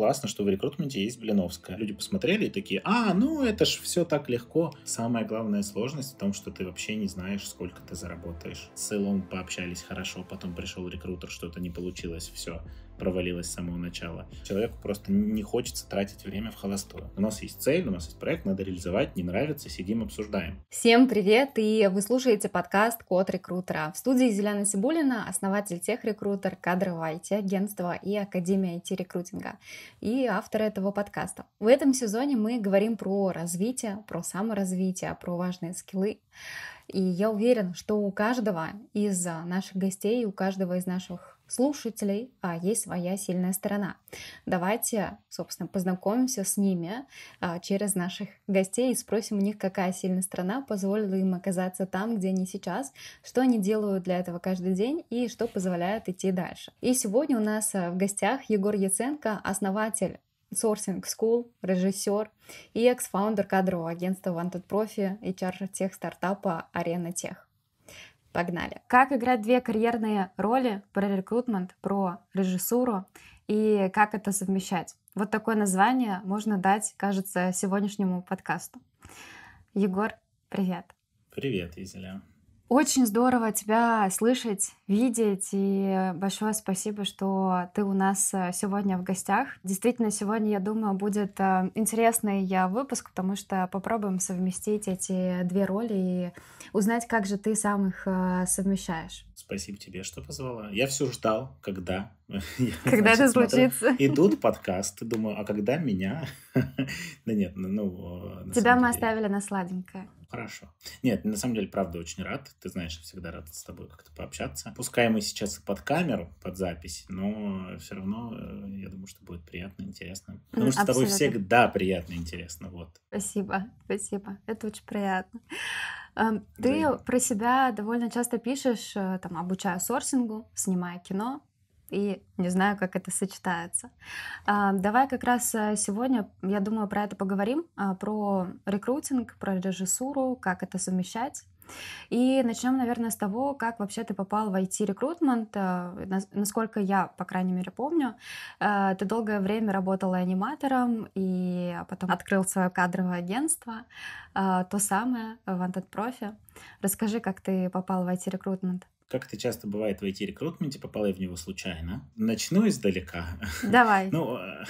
классно, что в рекрутменте есть Блиновская. Люди посмотрели и такие, а, ну это ж все так легко. Самая главная сложность в том, что ты вообще не знаешь, сколько ты заработаешь. С Илом пообщались хорошо, потом пришел рекрутер, что-то не получилось, все провалилась с самого начала. Человеку просто не хочется тратить время в холостую. У нас есть цель, у нас есть проект, надо реализовать, не нравится, сидим, обсуждаем. Всем привет, и вы слушаете подкаст «Код рекрутера». В студии Зеляна Сибулина, основатель техрекрутер, кадровое IT-агентство и Академия IT-рекрутинга, и автор этого подкаста. В этом сезоне мы говорим про развитие, про саморазвитие, про важные скиллы и я уверен, что у каждого из наших гостей, у каждого из наших слушателей, а есть своя сильная сторона. Давайте, собственно, познакомимся с ними а, через наших гостей и спросим у них, какая сильная сторона позволила им оказаться там, где они сейчас, что они делают для этого каждый день и что позволяет идти дальше. И сегодня у нас а, в гостях Егор Яценко, основатель Sourcing School, режиссер и экс-фаундер кадрового агентства Wanted Profi, HR-тех стартапа Arena Tech. Погнали. Как играть две карьерные роли про рекрутмент, про режиссуру и как это совмещать? Вот такое название можно дать, кажется, сегодняшнему подкасту. Егор, привет. Привет, Изеля. Очень здорово тебя слышать, видеть, и большое спасибо, что ты у нас э, сегодня в гостях. Действительно, сегодня, я думаю, будет э, интересный э, выпуск, потому что попробуем совместить эти две роли и узнать, как же ты сам их совмещаешь. Спасибо тебе, что позвала. Я все ждал, когда. Когда это случится. Идут подкасты, думаю, а когда меня? Да нет, ну... ну тебя мы оставили на сладенькое. Хорошо. Нет, на самом деле, правда, очень рад. Ты знаешь, я всегда рад с тобой как-то пообщаться. Пускай мы сейчас под камеру, под запись, но э, все равно э, я думаю, что будет приятно, интересно. Потому что с тобой всегда приятно, интересно. Вот. Спасибо, спасибо. Это очень приятно. Эм, ты да. про себя довольно часто пишешь, э, там, обучая сорсингу, снимая кино, и не знаю, как это сочетается. А, давай как раз э, сегодня, я думаю, про это поговорим, а, про рекрутинг, про режиссуру, как это совмещать. И начнем, наверное, с того, как вообще ты попал в IT-рекрутмент. А, насколько я, по крайней мере, помню, ты долгое время работала аниматором и потом открыл свое кадровое агентство, то самое, Wanted Profi. Расскажи, как ты попал в IT-рекрутмент как это часто бывает в IT-рекрутменте, попала я в него случайно. Начну издалека. Давай. ну, э,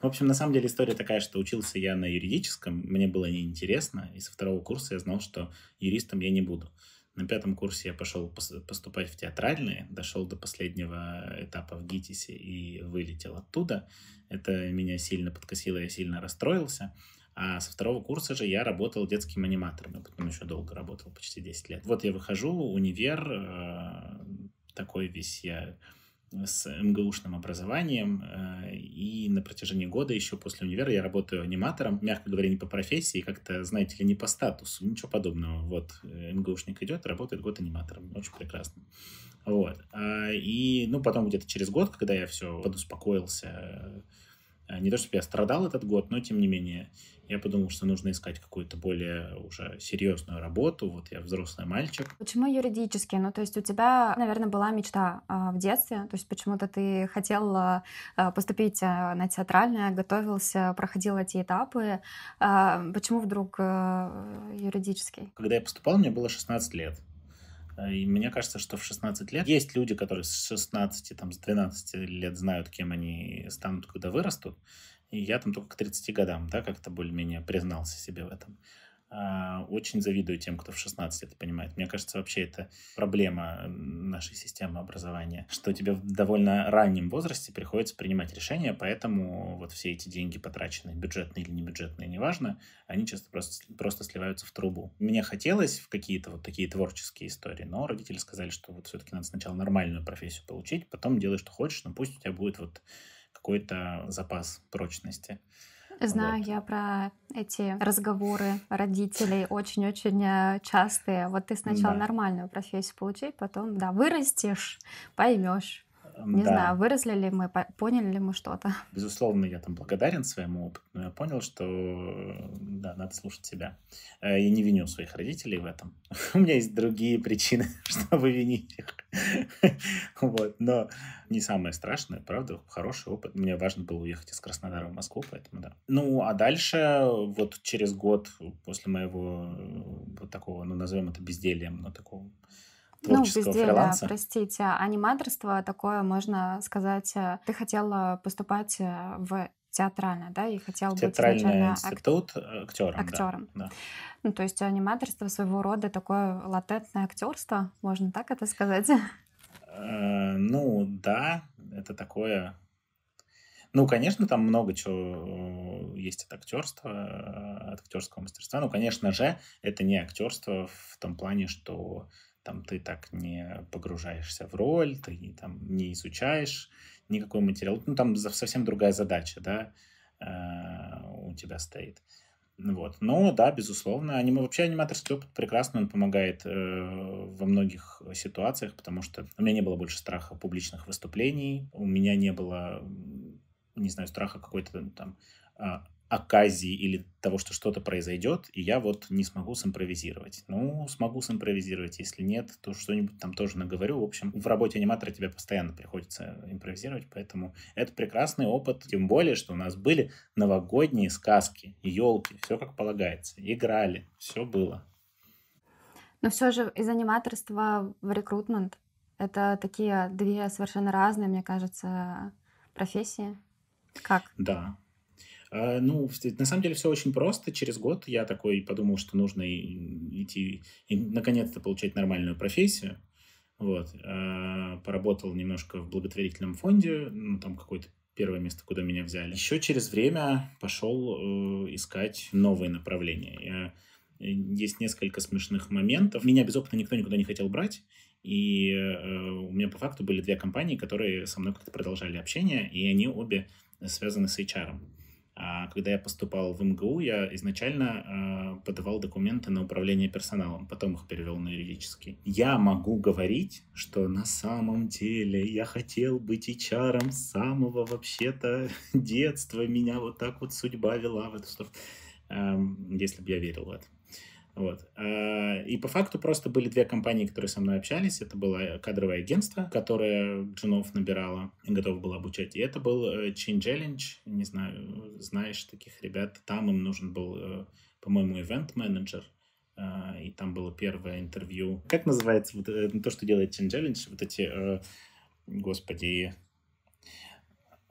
в общем, на самом деле история такая, что учился я на юридическом, мне было неинтересно, и со второго курса я знал, что юристом я не буду. На пятом курсе я пошел поступать в театральные, дошел до последнего этапа в ГИТИСе и вылетел оттуда. Это меня сильно подкосило, я сильно расстроился. А со второго курса же я работал детским аниматором, я потом еще долго работал, почти 10 лет. Вот я выхожу, универ, а, такой весь я с МГУшным образованием, а, и на протяжении года еще после универа я работаю аниматором, мягко говоря, не по профессии, как-то, знаете ли, не по статусу, ничего подобного. Вот э, МГУшник идет, работает год аниматором, очень прекрасно. Вот. А, и, ну, потом где-то через год, когда я все подуспокоился, а, не то чтобы я страдал этот год, но тем не менее я подумал, что нужно искать какую-то более уже серьезную работу. Вот я взрослый мальчик. Почему юридически? Ну, то есть у тебя, наверное, была мечта э, в детстве. То есть почему-то ты хотел э, а, поступить на театральное, готовился, проходил эти этапы. Э, почему вдруг юридический? Когда я поступал, мне было 16 лет. А, и мне кажется, что в 16 лет есть люди, которые с 16, там, с 12 лет знают, кем они станут, когда вырастут. И я там только к 30 годам, да, как-то более-менее признался себе в этом. А, очень завидую тем, кто в 16 это понимает. Мне кажется, вообще это проблема нашей системы образования, что тебе в довольно раннем возрасте приходится принимать решения, поэтому вот все эти деньги потраченные, бюджетные или небюджетные, неважно, они часто просто, просто сливаются в трубу. Мне хотелось в какие-то вот такие творческие истории, но родители сказали, что вот все-таки надо сначала нормальную профессию получить, потом делай, что хочешь, но пусть у тебя будет вот какой-то запас прочности. Знаю вот. я про эти разговоры родителей очень-очень э, частые. Вот ты сначала да. нормальную профессию получи, потом, да, вырастешь, поймешь. Не да. знаю, выросли ли мы, поняли ли мы что-то. Безусловно, я там благодарен своему опыту, но я понял, что э, да, надо слушать себя. Я э, не виню своих родителей в этом. У меня есть другие причины, чтобы винить их. Вот, но не самое страшное, правда, хороший опыт. Мне важно было уехать из Краснодара в Москву, поэтому да. Ну, а дальше, вот через год после моего э, вот такого, ну, назовем это бездельем, но такого творческого ну, безделия, фриланса? простите. Аниматорство такое, можно сказать, э, ты хотела поступать э, в театральное, да, и хотел Театральный быть изначально институт ак... Э, актером. Актером. Да, да. Ну, то есть аниматорство своего рода такое латентное актерство, можно так это сказать? Э, ну, да, это такое... Ну, конечно, там много чего есть от актерства, от актерского мастерства. Ну, конечно же, это не актерство в том плане, что там ты так не погружаешься в роль, ты там не изучаешь никакой материал. Ну, там совсем другая задача, да, а, у тебя стоит. Вот. Но да, безусловно, аним... вообще аниматорский опыт прекрасно, он помогает э, во многих ситуациях, потому что у меня не было больше страха публичных выступлений, у меня не было, не знаю, страха какой-то там а, оказии или того, что что-то произойдет, и я вот не смогу симпровизировать. Ну, смогу симпровизировать, если нет, то что-нибудь там тоже наговорю. В общем, в работе аниматора тебе постоянно приходится импровизировать, поэтому это прекрасный опыт, тем более, что у нас были новогодние сказки, елки, все как полагается, играли, все было. Но все же из аниматорства в рекрутмент это такие две совершенно разные, мне кажется, профессии. Как? Да, а, ну, на самом деле все очень просто. Через год я такой подумал, что нужно идти и наконец-то получать нормальную профессию. Вот. А, поработал немножко в благотворительном фонде, ну, там какое то первое место, куда меня взяли. Еще через время пошел э, искать новые направления. Я, э, есть несколько смешных моментов. Меня без опыта никто никуда не хотел брать. И э, у меня по факту были две компании, которые со мной как-то продолжали общение, и они обе связаны с HR. А, когда я поступал в МГУ, я изначально а, подавал документы на управление персоналом, потом их перевел на юридический. Я могу говорить, что на самом деле я хотел быть HR с самого вообще-то детства, меня вот так вот судьба вела в эту сторону, эм, если бы я верил в это. Вот. А, и по факту просто были две компании, которые со мной общались. Это было э, кадровое агентство, которое джунов набирало и готово было обучать. И это был э, Chain Challenge. Не знаю, знаешь таких ребят. Там им нужен был, э, по-моему, event менеджер а, И там было первое интервью. Как называется вот, то, что делает Chain Challenge? Вот эти, господи,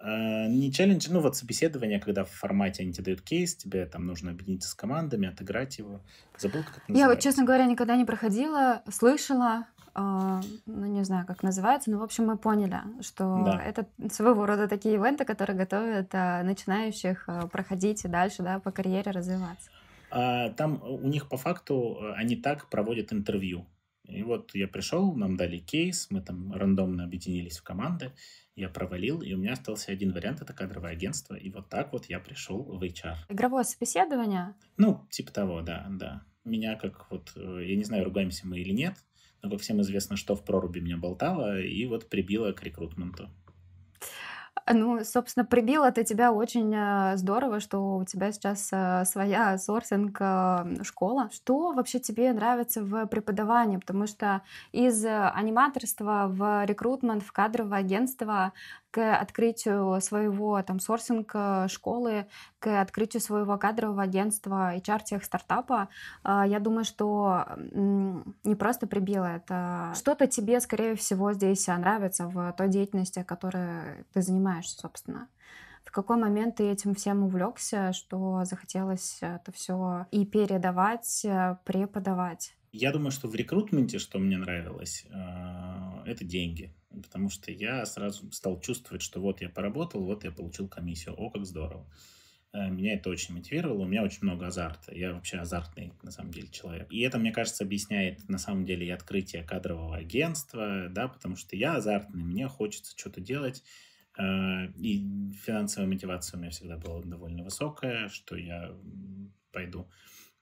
Э, не челлендж, ну вот собеседование, когда в формате они тебе дают кейс, тебе там нужно объединиться с командами, отыграть его. Забыл, как это называется. Я вот, честно говоря, никогда не проходила, слышала, а, ну не знаю, как называется, но в общем мы поняли, что да. это своего рода такие ивенты, которые готовят а, начинающих а, проходить и дальше, да, по карьере развиваться. Там у них по факту э, они так проводят интервью. И вот я пришел, нам дали кейс, мы там рандомно объединились в команды, я провалил, и у меня остался один вариант — это кадровое агентство. И вот так вот я пришел в HR. Игровое собеседование? Ну, типа того, да, да. Меня как вот, э, я не знаю, ругаемся мы или нет, но, как всем известно, что в проруби меня болтало, и вот прибило к рекрутменту. Ну, собственно, прибил это тебя очень э, здорово, что у тебя сейчас э, своя сорсинг-школа. Э, что вообще тебе нравится в преподавании? Потому что из аниматорства в рекрутмент, в кадровое агентство к открытию своего там сорсинга школы, к открытию своего кадрового агентства и тех стартапа, а, я думаю, что не просто прибило это. Что-то тебе, скорее всего, здесь нравится в той деятельности, которой ты занимаешься, собственно. В какой момент ты этим всем увлекся, что захотелось это все и передавать, преподавать? Я думаю, что в рекрутменте, что мне нравилось, а, это деньги. Потому что я сразу стал чувствовать, что вот я поработал, вот я получил комиссию. О, как здорово. Э, меня это очень мотивировало, у меня очень много азарта. Я вообще азартный, на самом деле, человек. И это, мне кажется, объясняет, на самом деле, и открытие кадрового агентства, да, потому что я азартный, мне хочется что-то делать. Э, и финансовая мотивация у меня всегда была довольно высокая, что я пойду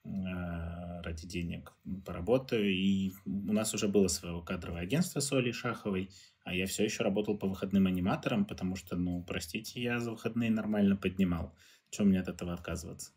Э, ради денег поработаю. И у нас уже было своего кадрового агентства с Олей Шаховой, а я все еще работал по выходным аниматорам, потому что, ну, простите, я за выходные нормально поднимал. Чем мне от этого отказываться?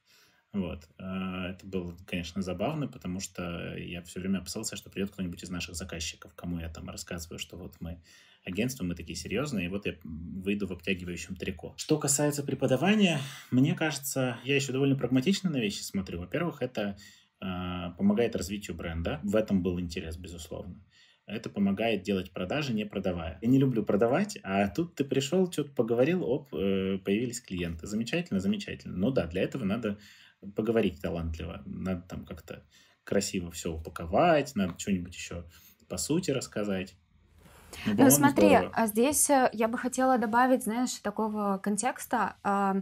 Вот. А, это было, конечно, забавно, потому что я все время опасался, что придет кто-нибудь из наших заказчиков, кому я там рассказываю, что вот мы агентство, мы такие серьезные, и вот я выйду в обтягивающем трико. Что касается преподавания, мне кажется, я еще довольно прагматично на вещи смотрю. Во-первых, это а, помогает развитию бренда. В этом был интерес, безусловно. Это помогает делать продажи, не продавая. Я не люблю продавать, а тут ты пришел, что-то поговорил, оп, э, появились клиенты. Замечательно, замечательно. Ну да, для этого надо поговорить талантливо. Надо там как-то красиво все упаковать, надо что-нибудь еще по сути рассказать. Ну, смотри, здорово. А здесь э, я бы хотела добавить, знаешь, такого контекста. А,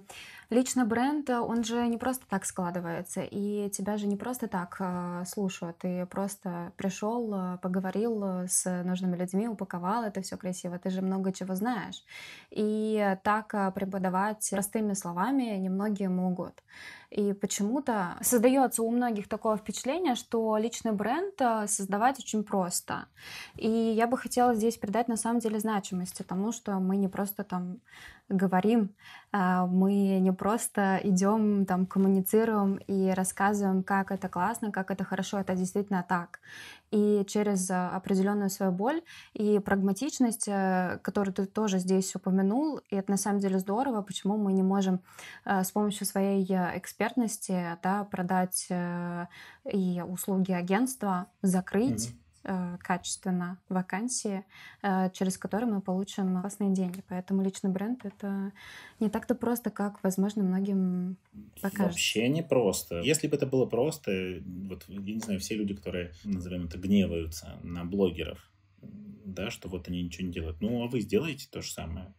личный бренд, э, он же не просто так складывается, и тебя же не просто так э, слушают. Ты просто пришел, э, поговорил с нужными людьми, упаковал это все красиво. Ты же много чего знаешь. И так преподавать простыми словами немногие могут. И почему-то создается у многих такое впечатление, что личный бренд создавать очень просто. И я бы хотела здесь придать на самом деле значимости тому, что мы не просто там говорим, а, мы не просто идем там коммуницируем и рассказываем, как это классно, как это хорошо, это действительно так. И через а, определенную свою боль и прагматичность, э, которую ты тоже здесь упомянул, и это на самом деле здорово, почему мы не можем э, с помощью своей э, экспертности да, продать и услуги агентства, закрыть Э, качественно вакансии, э, через которые мы получим классные деньги. Поэтому личный бренд — это не так-то просто, как, возможно, многим покажется. Вообще не просто. Если бы это было просто, вот, я не знаю, все люди, которые, назовем это, гневаются на блогеров, да, что вот они ничего не делают. Ну, а вы сделаете то же самое.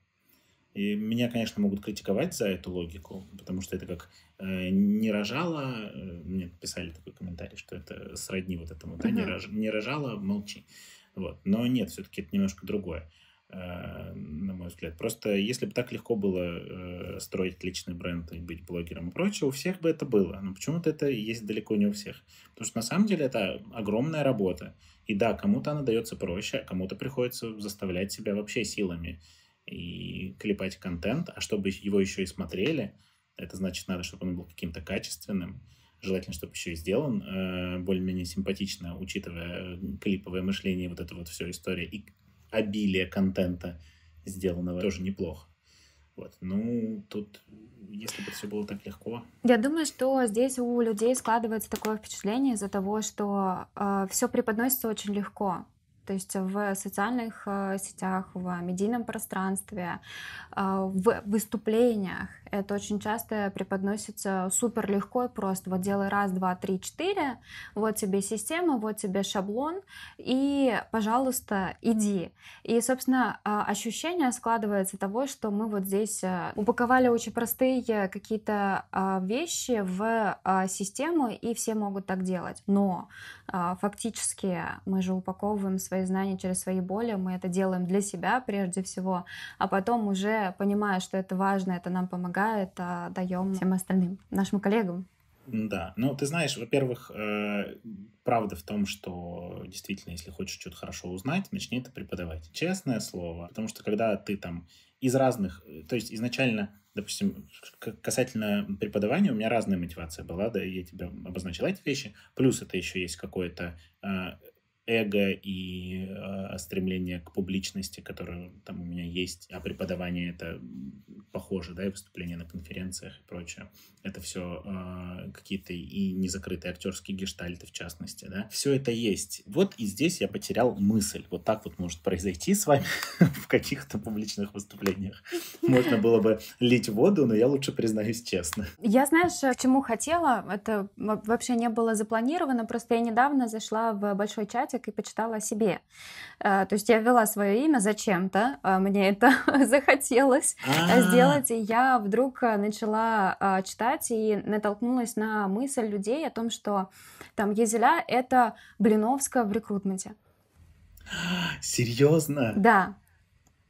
И меня, конечно, могут критиковать за эту логику, потому что это как э, не рожала, э, мне писали такой комментарий, что это сродни вот этому, да, не, рож, не рожала, молчи. Вот. Но нет, все-таки это немножко другое, э, на мой взгляд. Просто если бы так легко было э, строить личный бренд и быть блогером и прочее, у всех бы это было. Но почему-то это есть далеко не у всех. Потому что на самом деле это огромная работа. И да, кому-то она дается проще, а кому-то приходится заставлять себя вообще силами и клепать контент, а чтобы его еще и смотрели, это значит, надо, чтобы он был каким-то качественным, желательно, чтобы еще и сделан э, более-менее симпатично, учитывая э, клиповое мышление, вот эту вот всю историю и обилие контента сделанного тоже неплохо. Вот. Ну, тут, если бы все было так легко. Я думаю, что здесь у людей складывается такое впечатление из-за того, что э, все преподносится очень легко то есть в социальных э, сетях, в медийном пространстве, э, в выступлениях. Это очень часто преподносится супер легко и просто. Вот делай раз, два, три, четыре, вот тебе система, вот тебе шаблон, и, пожалуйста, иди. И, собственно, а, ощущение складывается того, что мы вот здесь э, упаковали очень простые какие-то а, вещи в а, систему, и все могут так делать. Но фактически мы же упаковываем с свои знания, через свои боли. Мы это делаем для себя прежде всего, а потом уже, понимая, что это важно, это нам помогает, а, даем всем остальным, нашим коллегам. Да, ну ты знаешь, во-первых, э, правда в том, что действительно, если хочешь что-то хорошо узнать, начни это преподавать. Честное слово, потому что когда ты там из разных, э, то есть изначально, допустим, касательно преподавания у меня разная мотивация была, да, я тебе обозначил эти вещи, плюс это еще есть какое-то э, эго и э, стремление к публичности, которое там у меня есть, а преподавание это похоже, да, и выступления на конференциях и прочее. Это все э, какие-то и незакрытые актерские гештальты, в частности, да. Все это есть. Вот и здесь я потерял мысль. Вот так вот может произойти с вами в каких-то публичных выступлениях. Можно было бы лить воду, но я лучше признаюсь честно. Я, знаешь, к чему хотела, это вообще не было запланировано, просто я недавно зашла в большой чат математик и почитала о себе. Э, то есть я ввела свое имя зачем-то, э, мне это захотелось э, а. сделать, и я вдруг начала читать и натолкнулась на мысль людей о том, что там Езеля — это Блиновская в рекрутменте. Серьезно? Да.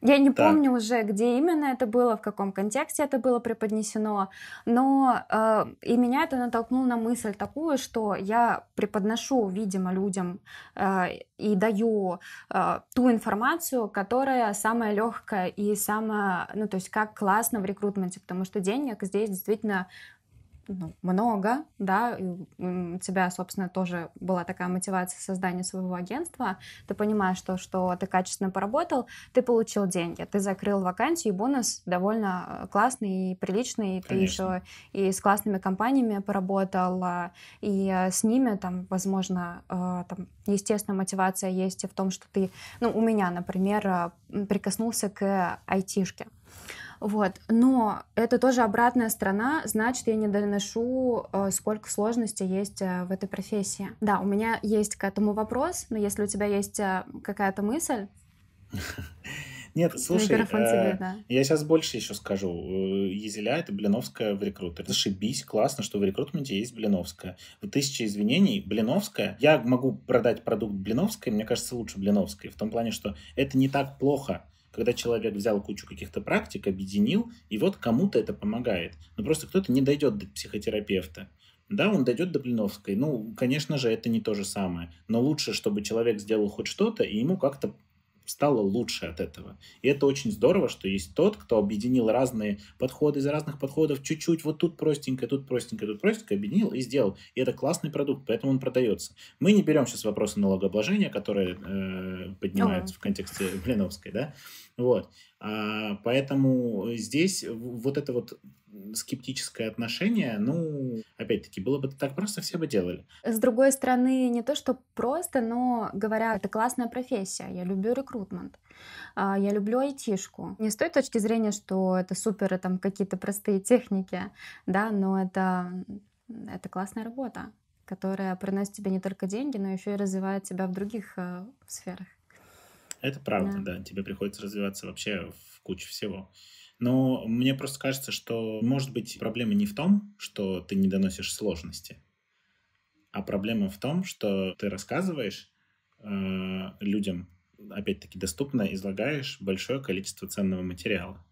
Я не да. помню уже, где именно это было, в каком контексте это было преподнесено, но э, и меня это натолкнуло на мысль такую, что я преподношу, видимо, людям э, и даю э, ту информацию, которая самая легкая и самая, ну то есть как классно в рекрутменте, потому что денег здесь действительно ну, много, да, и у тебя, собственно, тоже была такая мотивация создания своего агентства, ты понимаешь, что, что ты качественно поработал, ты получил деньги, ты закрыл вакансию, и бонус довольно э, классный и приличный, и Конечно. ты еще и с классными компаниями поработал, а, и э, с ними, там, возможно, э, там, естественно, мотивация есть и в том, что ты, ну, у меня, например, прикоснулся к айтишке. Вот. Но это тоже обратная сторона, значит, я не доношу, э, сколько сложностей есть э, в этой профессии. Да, у меня есть к этому вопрос, но если у тебя есть э, какая-то мысль... Нет, слушай, э, тебе, да. я сейчас больше еще скажу. Езеля — это Блиновская в рекрутер. Зашибись, классно, что в рекрутменте есть Блиновская. В тысяче извинений, Блиновская. Я могу продать продукт Блиновской, мне кажется, лучше Блиновской. В том плане, что это не так плохо когда человек взял кучу каких-то практик, объединил, и вот кому-то это помогает. Но ну, просто кто-то не дойдет до психотерапевта. Да, он дойдет до Блиновской. Ну, конечно же, это не то же самое. Но лучше, чтобы человек сделал хоть что-то, и ему как-то стало лучше от этого. И это очень здорово, что есть тот, кто объединил разные подходы из разных подходов, чуть-чуть вот тут простенько, тут простенько, тут простенько, объединил и сделал. И это классный продукт, поэтому он продается. Мы не берем сейчас вопросы налогообложения, которые э, поднимаются uh-huh. в контексте Блиновской, да, вот. А, поэтому э, здесь вот это вот скептическое отношение, ну, опять-таки, было бы так просто, все бы делали. С другой стороны, не то, что просто, но говоря, это классная профессия, я люблю рекрутмент, а, я люблю айтишку. Не с той точки зрения, что это супер, э, там какие-то простые техники, да, но это, это классная работа которая приносит тебе не только деньги, но еще и развивает тебя в других э, сферах. Это правда, да. да. Тебе приходится развиваться вообще в кучу всего. Но мне просто кажется, что, может быть, проблема не в том, что ты не доносишь сложности, а проблема в том, что ты рассказываешь э, людям, опять-таки доступно, излагаешь большое количество ценного материала.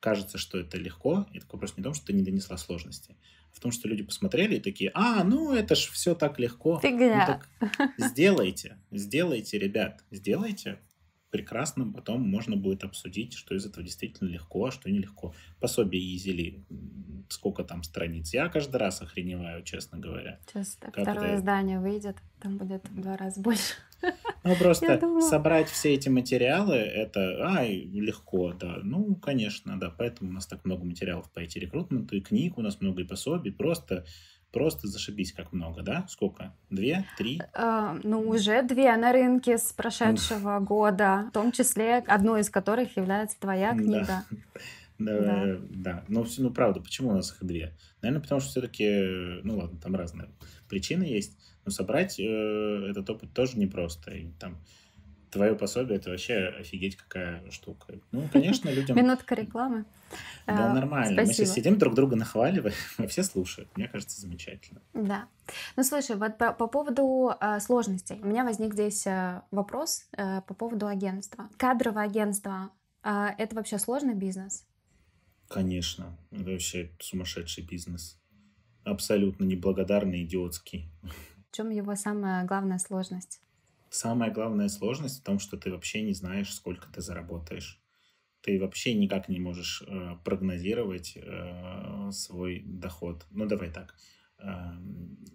Кажется, что это легко, и такой вопрос не в том, что ты не донесла сложности, а в том, что люди посмотрели и такие, а, ну это ж все так легко. Ну Фигня. Ну, так сделайте, сделайте, ребят, сделайте, прекрасно потом можно будет обсудить, что из этого действительно легко, а что нелегко. Пособие изили, сколько там страниц. Я каждый раз охреневаю, честно говоря. Сейчас как второе издание выйдет, там будет в два раза больше. Ну, просто собрать все эти материалы, это, ай, легко, да. Ну, конечно, да, поэтому у нас так много материалов по IT-рекрутменту, и книг у нас много, и пособий, просто Просто зашибись, как много, да? Сколько? Две? Три? Э, ну, уже две на рынке с прошедшего года, в том числе одной из которых является твоя книга. Да, да. да. Но все, ну правда, почему у нас их две? Наверное, потому что все-таки, э, ну ладно, там разные причины есть, но собрать э, этот опыт тоже непросто. И там твое пособие это вообще офигеть какая штука. Ну, конечно, людям... Минутка рекламы. Да, э, нормально. Спасибо. Мы сейчас сидим, друг друга нахваливаем, и все слушают. Мне кажется, замечательно. Да. Ну, слушай, вот по, по поводу э, сложностей. У меня возник здесь э, вопрос э, по поводу агентства. Кадровое агентство э, — это вообще сложный бизнес? Конечно. Это вообще сумасшедший бизнес. Абсолютно неблагодарный, идиотский. В чем его самая главная сложность? Самая главная сложность в том, что ты вообще не знаешь, сколько ты заработаешь. Ты вообще никак не можешь э, прогнозировать э, свой доход. Ну, давай так. Э,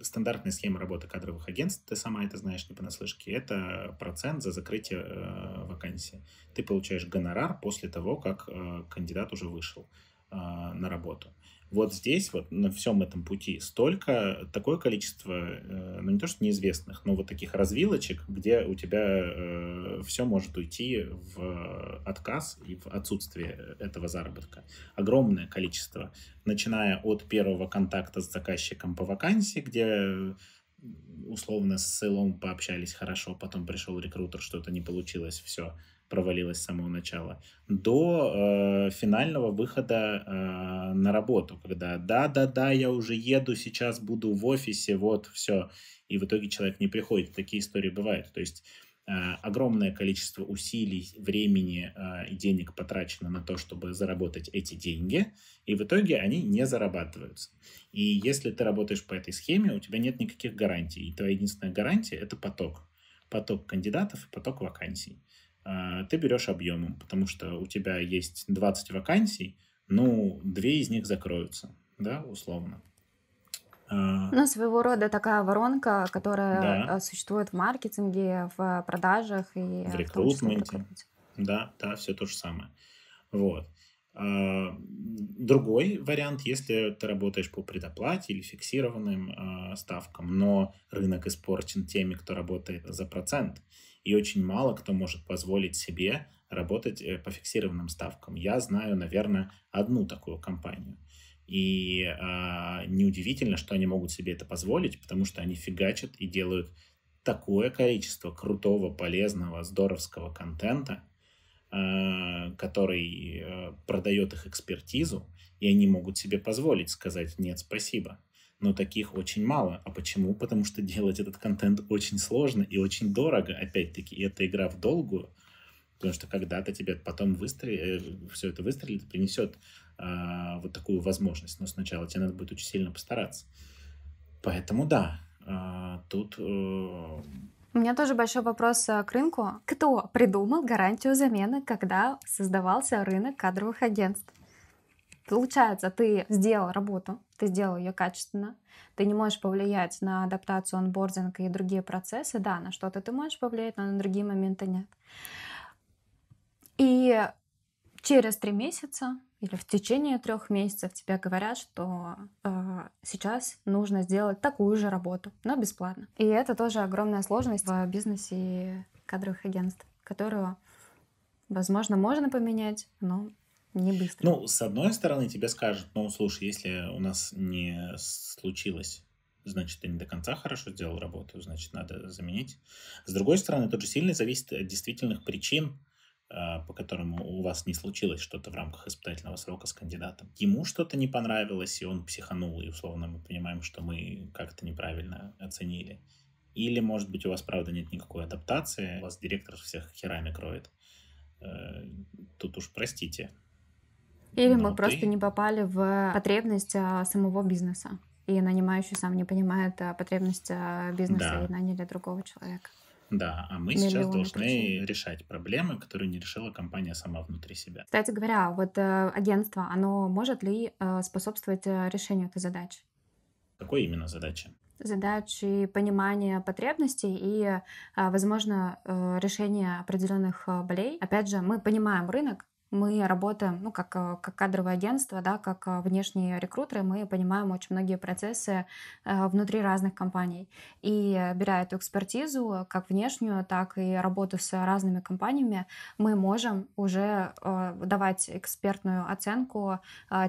стандартная схема работы кадровых агентств, ты сама это знаешь не понаслышке, это процент за закрытие э, вакансии. Ты получаешь гонорар после того, как э, кандидат уже вышел э, на работу. Э, вот здесь вот на всем этом пути столько, такое количество, э, ну не то что неизвестных, но вот таких развилочек, где у тебя э, все может уйти в отказ и в отсутствие этого заработка. Огромное количество, начиная от первого контакта с заказчиком по вакансии, где условно с ссылом пообщались хорошо, потом пришел рекрутер, что-то не получилось, все – провалилась с самого начала, до э, финального выхода э, на работу, когда да-да-да, я уже еду, сейчас буду в офисе, вот, все. И в итоге человек не приходит. Такие истории бывают. То есть э, огромное количество усилий, времени э, и денег потрачено на то, чтобы заработать эти деньги, и в итоге они не зарабатываются. И если ты работаешь по этой схеме, у тебя нет никаких гарантий. И твоя единственная гарантия — это поток. Поток кандидатов и поток вакансий. Э, ты берешь объемом, потому что у тебя есть 20 вакансий, ну, две из них закроются, да, условно. А, ну, своего рода такая воронка, которая да. Э, существует в маркетинге, в продажах и в рекрутменте. Том, да, да, все то же самое. Вот. А, другой вариант, если ты работаешь по предоплате или фиксированным э, ставкам, но рынок испорчен теми, кто работает за процент и очень мало кто может позволить себе работать э, по фиксированным ставкам. Я знаю, наверное, одну такую компанию. И э, неудивительно, что они могут себе это позволить, потому что они фигачат и делают такое количество крутого, полезного, здоровского контента, а, который э, продает их экспертизу, и они могут себе позволить сказать «нет, спасибо» но таких очень мало. А почему? Потому что делать этот контент очень сложно и очень дорого, опять-таки, и это игра в долгую, потому что когда-то тебе потом выстрел... Э, все это выстрелит, принесет а, вот такую возможность, но сначала тебе надо будет очень сильно постараться. Поэтому да, а, тут... Э, У меня тоже большой вопрос э, к рынку. Кто придумал гарантию замены, когда создавался рынок кадровых агентств? Получается, ты сделал работу, ты сделал ее качественно, ты не можешь повлиять на адаптацию, онбординг и другие процессы. Да, на что-то ты можешь повлиять, но на другие моменты нет. И через три месяца или в течение трех месяцев тебе говорят, что э, сейчас нужно сделать такую же работу, но бесплатно. И это тоже огромная сложность в бизнесе кадровых агентств, которую, возможно, можно поменять, но не быстро. Ну, с одной стороны, тебе скажут, ну, слушай, если у нас не случилось значит, ты не до конца хорошо сделал работу, значит, надо заменить. С другой стороны, тот же сильно зависит от действительных причин, а, по которым у вас не случилось что-то в рамках испытательного срока с кандидатом. Ему что-то не понравилось, и он психанул, и условно мы понимаем, что мы как-то неправильно оценили. Или, может быть, у вас, правда, нет никакой адаптации, у вас директор всех херами кроет. Э, тут уж простите, или ну, мы ты... просто не попали в потребность а, самого бизнеса. И нанимающий сам не понимает а, потребность а, бизнеса да. и наняли другого человека. Да, а мы Миллионы сейчас должны причин. решать проблемы, которые не решила компания сама внутри себя. Кстати говоря, вот э, агентство, оно может ли э, способствовать э, решению этой задачи? Какой именно задачи? задачи понимания потребностей и, э, возможно, э, решения определенных болей. Опять же, мы понимаем рынок, мы работаем, ну, как, э, как кадровое агентство, да, как э, внешние рекрутеры, мы понимаем очень многие процессы э, внутри разных компаний. И беря эту экспертизу, как внешнюю, так и работу с разными компаниями, мы можем уже давать экспертную оценку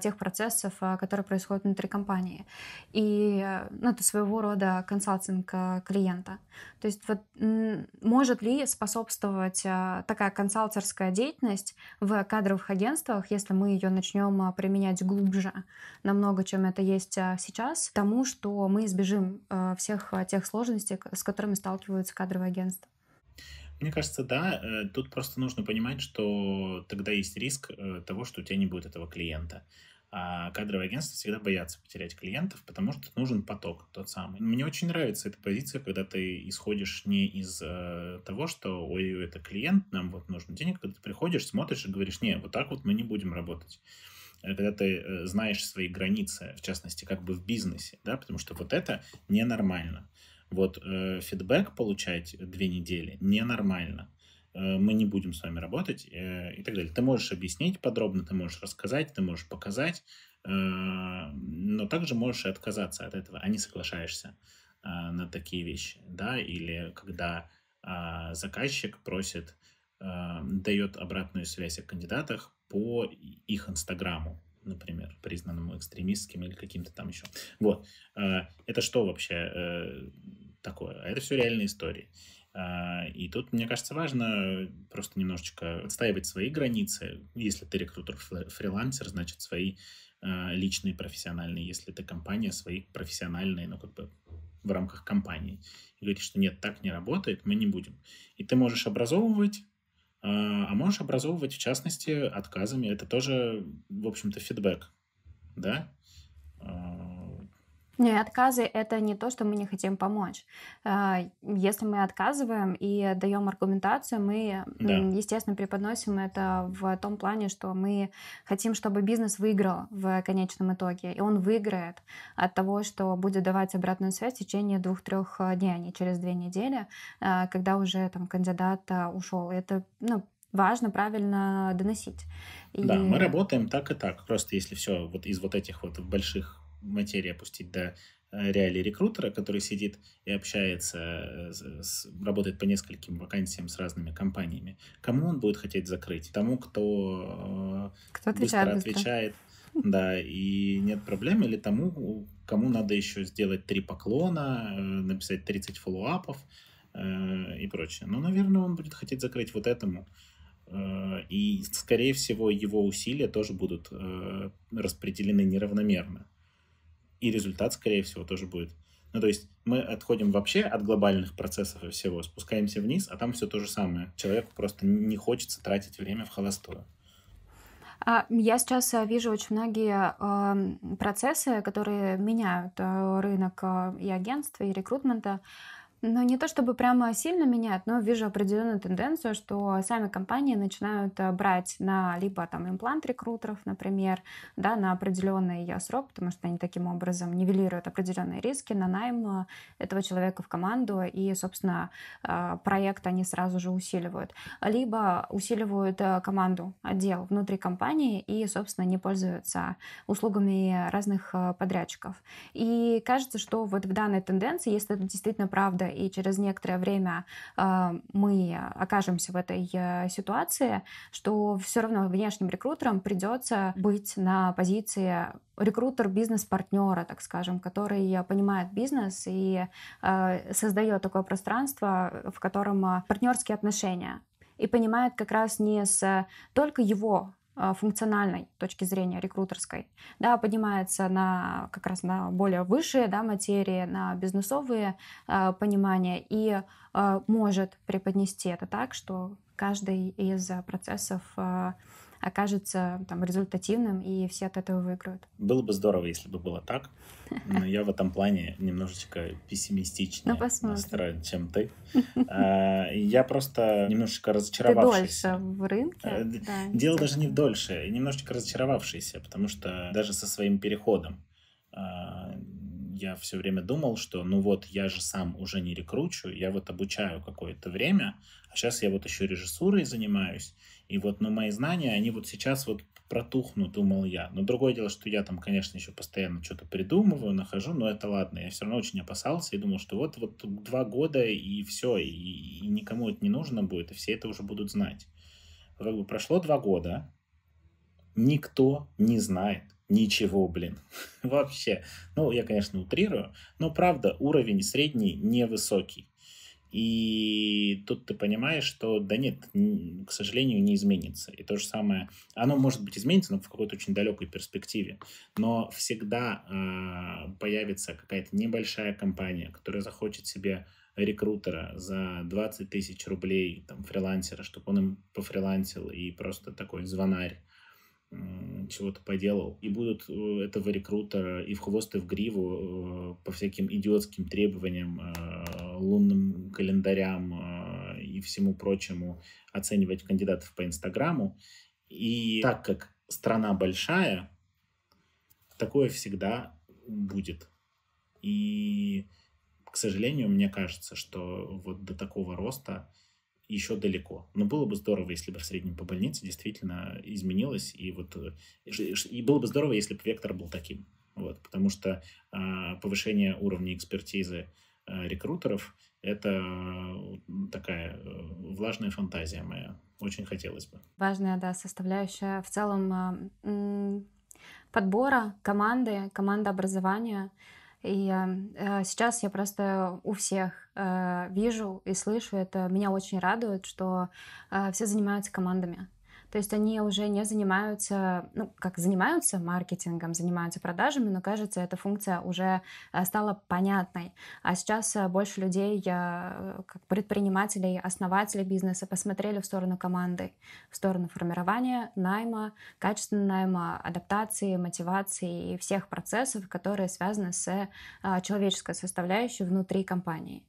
тех процессов, которые происходят внутри компании. И ну, это своего рода консалтинг клиента. То есть вот, может ли способствовать такая консалтинг деятельность в кадровых агентствах, если мы ее начнем а, применять глубже, намного, чем это есть а, сейчас, тому, что мы избежим а, всех тех сложностей, с которыми сталкиваются кадровые агентства. Мне кажется, да. Э, тут просто нужно понимать, что тогда есть риск э, того, что у тебя не будет этого клиента. А кадровые агентства всегда боятся потерять клиентов, потому что нужен поток тот самый. Мне очень нравится эта позиция, когда ты исходишь не из э, того, что ой, это клиент, нам вот нужно денег, когда ты приходишь, смотришь и говоришь, не, вот так вот мы не будем работать э, когда ты э, знаешь свои границы, в частности, как бы в бизнесе, да, потому что вот это ненормально. Вот э, фидбэк получать две недели ненормально. Э, мы не будем с вами работать э, и так далее. Ты можешь объяснить подробно, ты можешь рассказать, ты можешь показать, э, но также можешь и отказаться от этого, а не соглашаешься на такие вещи, да, или когда заказчик просит, дает обратную связь о кандидатах по их инстаграму, например, признанному экстремистским или каким-то там еще. Вот. Это что вообще такое? А это все реальные истории. А, и тут, мне кажется, важно просто немножечко отстаивать свои границы. Если ты рекрутер-фрилансер, значит, свои а, личные, профессиональные. Если ты компания, свои профессиональные, но ну, как бы в рамках компании. И говоришь, что нет, так не работает, мы не будем. И ты можешь образовывать, а, а можешь образовывать, в частности, отказами. Это тоже, в общем-то, фидбэк, да? Не, отказы — это не то, что мы не хотим помочь. А, если мы отказываем и даем аргументацию, мы, да. естественно, преподносим это в том плане, что мы хотим, чтобы бизнес выиграл в конечном итоге. И он выиграет от того, что будет давать обратную связь в течение двух-трех а, дней, а не через две недели, а, когда уже там кандидат ушел. Это, ну, важно правильно доносить. И... Да, мы работаем так и так. Просто если все вот из вот этих вот больших материи опустить до э, реалии рекрутера, который сидит и общается, э, с, работает по нескольким вакансиям с разными компаниями. Кому он будет хотеть закрыть? Тому, кто, э, кто отвечает, быстро отвечает. Быстро. Да, и нет проблем, или тому, кому надо еще сделать три поклона, написать 30 фоллоуапов и прочее. Но, наверное, он будет хотеть закрыть вот этому. И, скорее всего, его усилия тоже будут распределены неравномерно и результат, скорее всего, тоже будет. Ну, то есть мы отходим вообще от глобальных процессов и всего, спускаемся вниз, а там все то же самое. Человеку просто не хочется тратить время в холостую. А, я сейчас э, вижу очень многие эм, процессы, которые меняют э, рынок э, и агентства, и рекрутмента. Но ну, не то чтобы прямо сильно меняют, но вижу определенную тенденцию, что сами компании начинают э, брать на либо там имплант рекрутеров, например, да, на определенный срок, потому что они таким образом нивелируют определенные риски на найм э, этого человека в команду, и, собственно, э, проект они сразу же усиливают. Либо усиливают команду, отдел внутри компании и, собственно, не пользуются услугами разных подрядчиков. И кажется, что вот в данной тенденции, если это действительно правда и через некоторое время а, мы окажемся в этой э, ситуации, что все равно внешним рекрутерам придется быть на позиции рекрутер бизнес-партнера, так скажем, который понимает бизнес и э, создает такое пространство, в котором партнерские отношения и понимает как раз не с только его а, функциональной точки зрения рекрутерской, да, поднимается на как раз на более высшие да, материи, на бизнесовые э, понимания и э, может преподнести это так, что каждый из процессов э, окажется там результативным, и все от этого выиграют. Было бы здорово, если бы было так, но я в этом плане немножечко пессимистичнее ну, настроен, чем ты. А, я просто немножечко разочаровавшийся. Ты дольше в рынке. Э, дело даже не в дольше, немножечко разочаровавшийся, потому что даже со своим переходом а, я все время думал, что ну вот я же сам уже не рекручу, я вот обучаю какое-то время, а сейчас я вот еще режиссурой занимаюсь, и вот, но мои знания, они вот сейчас вот протухнут, думал я. Но другое дело, что я там, конечно, еще постоянно что-то придумываю, нахожу, но это ладно. Я все равно очень опасался и думал, что вот, вот два года и все, и, и никому это не нужно будет, и все это уже будут знать. Как бы прошло два года, никто не знает ничего, блин, вообще. Ну, я, конечно, утрирую, но правда, уровень средний невысокий. И тут ты понимаешь, что да нет, к сожалению, не изменится. И то же самое, оно может быть изменится, но в какой-то очень далекой перспективе. Но всегда э, появится какая-то небольшая компания, которая захочет себе рекрутера за 20 тысяч рублей, там, фрилансера, чтобы он им пофрилансил и просто такой звонарь чего-то поделал. И будут э, этого рекрутера и в хвост, и в гриву э, по всяким идиотским требованиям, э, лунным календарям и всему прочему оценивать кандидатов по Инстаграму. И так как страна большая, такое всегда будет. И, к сожалению, мне кажется, что вот до такого роста еще далеко. Но было бы здорово, если бы в среднем по больнице действительно изменилось, и вот э, и было бы здорово, если бы вектор был таким. Вот, потому что а, повышение уровня экспертизы а, рекрутеров – это э, такая влажная фантазия моя. Очень хотелось бы. Важная, да, составляющая в целом подбора команды, команда образования – и эм, э, сейчас я просто у всех э, вижу и слышу это. Меня очень радует, что э, все занимаются командами. То есть они уже не занимаются, ну, как занимаются маркетингом, занимаются продажами, но, кажется, эта функция уже э, стала понятной. А сейчас э, больше людей, э, как предпринимателей, основателей бизнеса, посмотрели в сторону команды, в сторону формирования, найма, качественного найма, адаптации, мотивации и всех процессов, которые связаны с человеческой составляющей внутри компании.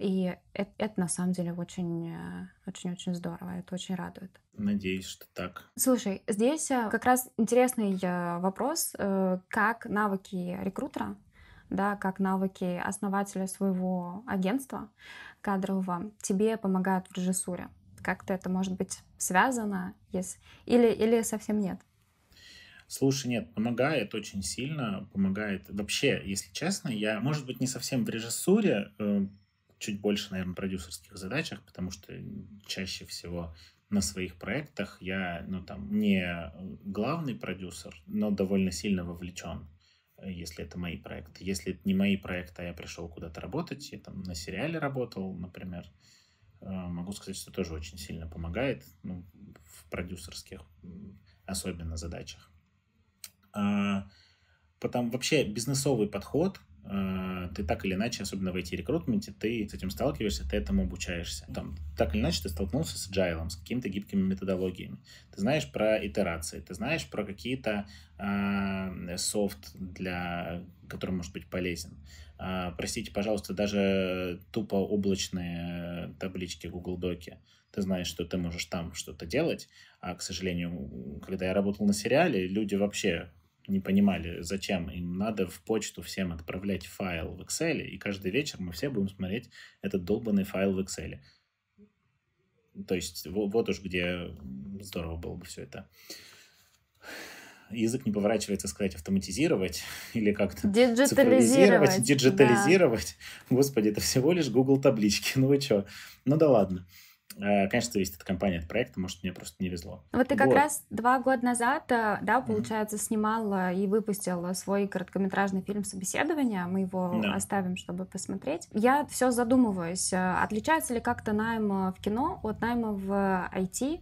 И это, это на самом деле очень-очень-очень э, здорово, это очень радует. Надеюсь, что так. Слушай, здесь э, как раз интересный э, вопрос, как навыки рекрутера, да, как навыки основателя своего агентства кадрового тебе помогают в режиссуре. Как-то это может быть связано, yes. или, или совсем нет? Слушай, нет, помогает очень сильно, помогает. Вообще, если честно, я, может быть, не совсем в режиссуре, чуть больше, наверное, продюсерских задачах, потому что чаще всего на своих проектах я, ну, там, не главный продюсер, но довольно сильно вовлечен, э, если это мои проекты. Если это не мои проекты, а я пришел куда-то работать, я там на сериале работал, например, э, могу сказать, что тоже очень сильно помогает ну, в продюсерских особенно задачах. А, потом вообще бизнесовый подход — Э, ты так или иначе, особенно в IT-рекрутменте, ты с этим сталкиваешься, ты этому обучаешься. Там, так или иначе, ты столкнулся с agile, с какими-то гибкими методологиями. Ты знаешь про итерации, ты знаешь про какие-то э, софт, для, который может быть полезен. Э, простите, пожалуйста, даже тупо облачные таблички Google Доке. Ты знаешь, что ты можешь там что-то делать, а, к сожалению, когда я работал на сериале, люди вообще не понимали, зачем им надо в почту всем отправлять файл в Excel, и каждый вечер мы все будем смотреть этот долбанный файл в Excel. То есть вот уж где здорово было бы все это. Язык не поворачивается сказать автоматизировать или как-то диджитализировать. Диджитализировать. Да. Господи, это всего лишь Google таблички. Ну вы что? Ну да ладно. Э, конечно, зависит от компании, от проекта, может, мне просто не везло. Вот ты как вот. раз два года назад, э, да, получается, mm-hmm. снимал и выпустила свой короткометражный фильм «Собеседование». Мы его да. оставим, чтобы посмотреть. Я все задумываюсь, э, отличается ли как-то найм в кино от найма в IT,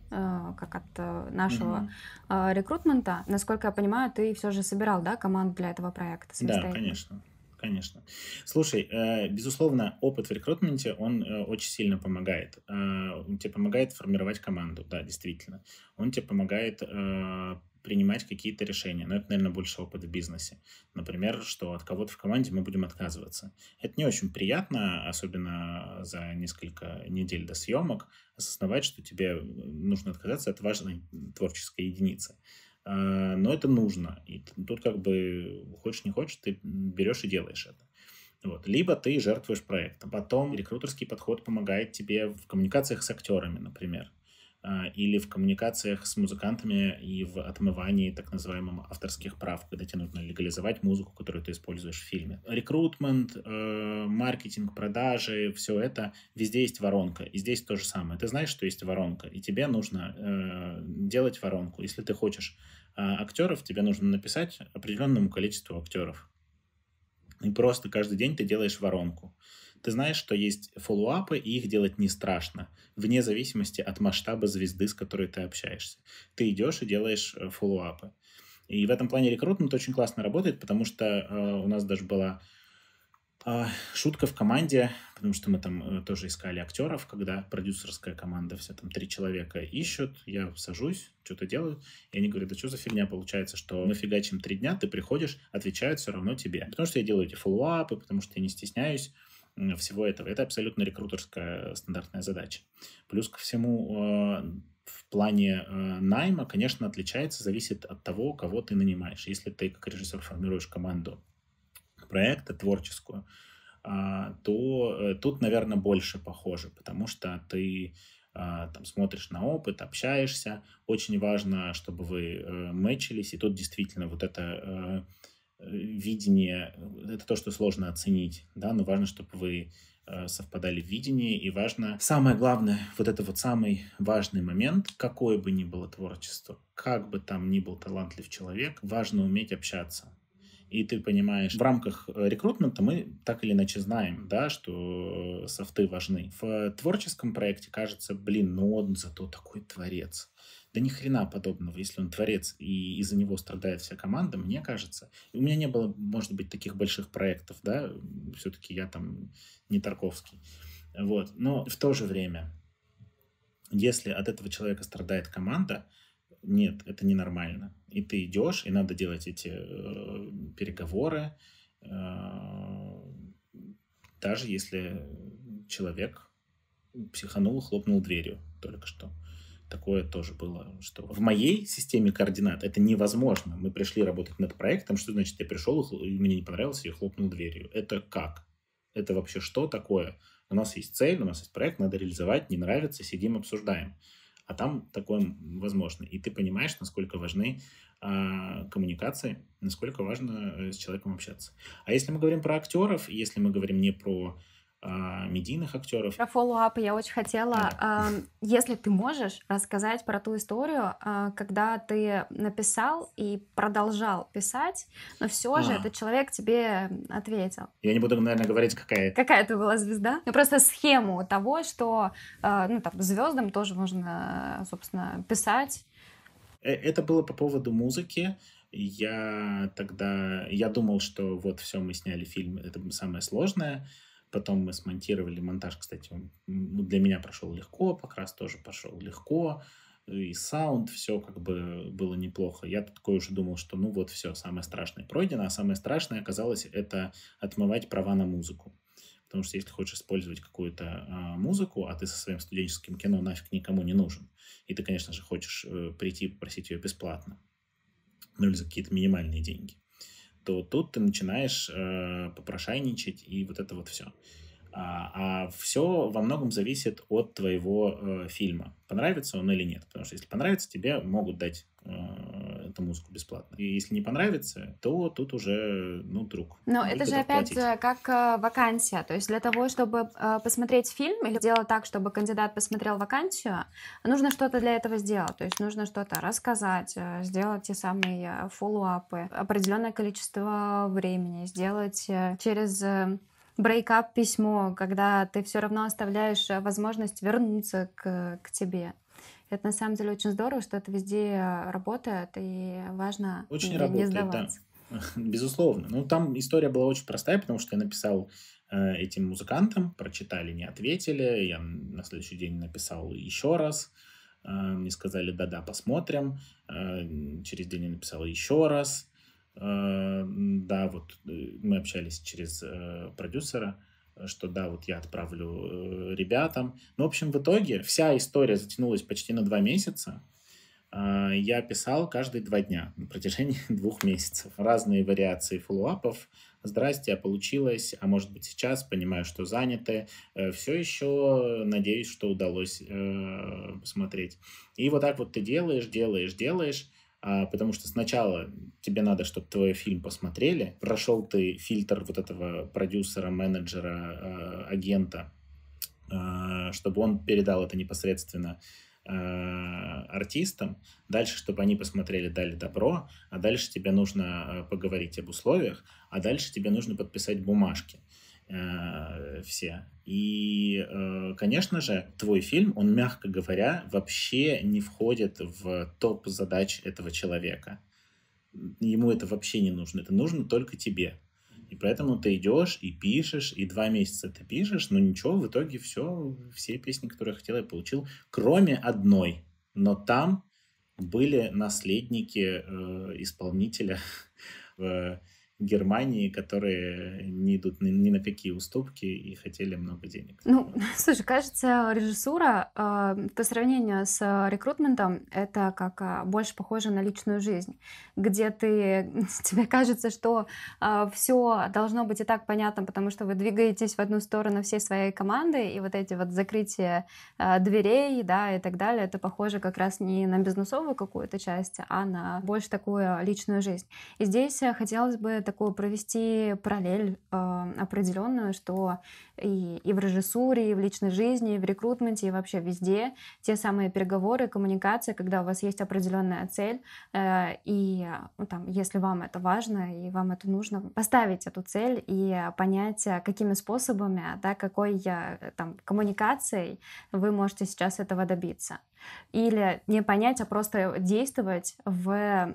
как от нашего mm-hmm. рекрутмента? Насколько я понимаю, ты все же собирал, да, команду для этого проекта? Да, конечно. Конечно. Слушай, э, безусловно, опыт в рекрутменте, он э, очень сильно помогает. Э, он тебе помогает формировать команду, да, действительно. Он тебе помогает принимать какие-то решения. Но это, наверное, больше опыт в бизнесе. Например, что от кого-то в команде мы будем отказываться. Это не очень приятно, особенно за несколько недель до съемок, осознавать, что тебе нужно отказаться от важной творческой единицы. Э, но это нужно. И тут как бы хочешь не хочешь, ты берешь и делаешь это. Вот. Либо ты жертвуешь проектом. Потом рекрутерский подход помогает тебе в коммуникациях с актерами, например. А, или в коммуникациях с музыкантами и в отмывании так называемых авторских прав, когда тебе нужно легализовать музыку, которую ты используешь в фильме. Рекрутмент, э, маркетинг, продажи, все это, везде есть воронка. И здесь то же самое. Ты знаешь, что есть воронка, и тебе нужно э, делать воронку. Если ты хочешь э, актеров, тебе нужно написать определенному количеству актеров. И просто каждый день ты делаешь воронку. Ты знаешь, что есть фоллоуапы, и их делать не страшно, вне зависимости от масштаба звезды, с которой ты общаешься. Ты идешь и делаешь э, фоллоуапы. И в этом плане рекрутмент очень классно работает, потому что э, у нас даже была э, шутка в команде, потому что мы там э, тоже искали актеров, когда продюсерская команда, все там три человека ищут, я сажусь, что-то делаю, и они говорят, да что за фигня получается, что мы фигачим три дня, ты приходишь, отвечают все равно тебе. Потому что я делаю эти фоллоуапы, потому что я не стесняюсь, всего этого. Это абсолютно рекрутерская стандартная задача. Плюс ко всему, э, в плане э, найма, конечно, отличается, зависит от того, кого ты нанимаешь. Если ты как режиссер формируешь команду проекта творческую, а, то э, тут, наверное, больше похоже, потому что ты а, там смотришь на опыт, общаешься. Очень важно, чтобы вы мэчились, и тут действительно вот это видение, э, это то, что сложно оценить, да, но важно, чтобы вы э, совпадали в видении, и важно, самое главное, вот это вот самый важный момент, какое бы ни было творчество, как бы там ни был талантлив человек, важно уметь общаться. И ты понимаешь, в рамках э, рекрутмента мы так или иначе знаем, да, что софты важны. В творческом проекте кажется, блин, ну он зато такой творец да ни хрена подобного, если он творец, и из-за него страдает вся команда, мне кажется. У меня не было, может быть, таких больших проектов, да, все-таки я там не Тарковский. Вот. Но в то же время, если от этого человека страдает команда, нет, это ненормально. И ты идешь, и надо делать эти э, переговоры, э, даже если человек психанул, хлопнул дверью только что такое тоже было, что в моей системе координат это невозможно. Мы пришли работать над проектом, что значит я пришел, и мне не понравилось, я хлопнул дверью. Это как? Это вообще что такое? У нас есть цель, у нас есть проект, надо реализовать, не нравится, сидим, обсуждаем. А там такое возможно. И ты понимаешь, насколько важны а, коммуникации, насколько важно э, с человеком общаться. А если мы говорим про актеров, если мы говорим не про а, медийных актеров. Про фоллоуапы я очень хотела, да. если ты можешь, рассказать про ту историю, а, когда ты написал и продолжал писать, но все а. же этот человек тебе ответил. Я не буду, наверное, говорить, какая. Какая это была звезда? Ну, просто схему того, что а, ну, там, звездам тоже можно, собственно, писать. Э, это было по поводу музыки. Я тогда, я думал, что вот все, мы сняли фильм, это самое сложное. Потом мы смонтировали монтаж, кстати, для меня прошел легко, покрас тоже пошел легко, и саунд, все как бы было неплохо. Я такой уже думал, что ну вот все, самое страшное пройдено, а самое страшное оказалось это отмывать права на музыку. Потому что если хочешь использовать какую-то а, музыку, а ты со своим студенческим кино нафиг никому не нужен, и ты, конечно же, хочешь э, прийти и попросить ее бесплатно, ну или за какие-то минимальные деньги то тут ты начинаешь э, попрошайничать и вот это вот все. А, а все во многом зависит от твоего э, фильма. Понравится он или нет. Потому что если понравится, тебе могут дать э, эту музыку бесплатно. И если не понравится, то тут уже, ну, друг. Но это же опять э, как э, вакансия. То есть для того, чтобы э, посмотреть фильм или сделать так, чтобы кандидат посмотрел вакансию, нужно что-то для этого сделать. То есть нужно что-то рассказать, э, сделать те самые фоллоуапы, э, определенное количество времени, сделать через брейкап письмо, когда ты все равно оставляешь э, возможность вернуться к, к тебе. Это на самом деле очень здорово, что это везде э, работает, и важно очень не, работает, сдаваться. Да. Безусловно. Ну, там история была очень простая, потому что я написал э, этим музыкантам, прочитали, не ответили. Я на следующий день написал еще раз. мне сказали, да-да, посмотрим. через день я написал еще раз. Э, да, вот э, мы общались через э, продюсера, что да, вот я отправлю ребятам. Ну, в общем, в итоге вся история затянулась почти на два месяца. А, я писал каждые два дня на протяжении двух месяцев. Разные вариации фоллоуапов. Здрасте, а получилось, а может быть сейчас, понимаю, что заняты. Все еще надеюсь, что удалось посмотреть. И вот так вот ты делаешь, делаешь, делаешь а, потому что сначала тебе надо, чтобы твой фильм посмотрели, прошел ты фильтр вот этого продюсера, менеджера, а, агента, а, чтобы он передал это непосредственно а, артистам, дальше, чтобы они посмотрели, дали добро, а дальше тебе нужно поговорить об условиях, а дальше тебе нужно подписать бумажки. Э, все. И, э, конечно же, твой фильм, он, мягко говоря, вообще не входит в топ задач этого человека. Ему это вообще не нужно. Это нужно только тебе. И поэтому ты идешь и пишешь, и два месяца ты пишешь, но ничего, в итоге все, все песни, которые я хотел, я получил, кроме одной. Но там были наследники э, исполнителя в Германии, которые не идут ни, ни на какие уступки и хотели много денег. Ну, слушай, кажется, режиссура э, по сравнению с рекрутментом это как э, больше похоже на личную жизнь, где ты тебе кажется, что э, а, все должно быть и так понятно, потому что вы двигаетесь в одну сторону всей своей команды, и вот эти вот закрытия э, дверей, да, и так далее, это похоже как раз не на бизнесовую какую-то часть, а на больше такую личную жизнь. И здесь хотелось бы такую провести параллель э, определенную, что и, и в режиссуре, и в личной жизни, и в рекрутменте, и вообще везде те самые переговоры, коммуникация, когда у вас есть определенная цель, э, и ну, там, если вам это важно и вам это нужно, поставить эту цель и понять, э, какими способами, да, какой э, там, коммуникацией вы можете сейчас этого добиться. Или не понять, а просто действовать в